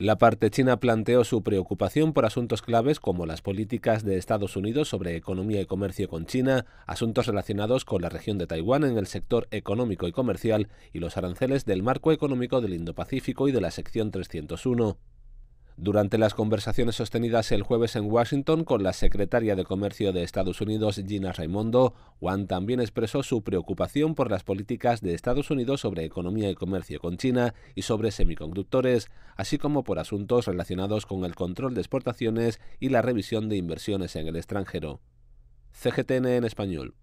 La parte china planteó su preocupación por asuntos claves como las políticas de Estados Unidos sobre economía y comercio con China, asuntos relacionados con la región de Taiwán en el sector económico y comercial y los aranceles del marco económico del Indo-Pacífico y de la sección 301. Durante las conversaciones sostenidas el jueves en Washington con la secretaria de Comercio de Estados Unidos, Gina Raimondo, Wang también expresó su preocupación por las políticas de Estados Unidos sobre economía y comercio con China y sobre semiconductores, así como por asuntos relacionados con el control de exportaciones y la revisión de inversiones en el extranjero. CGTN en español.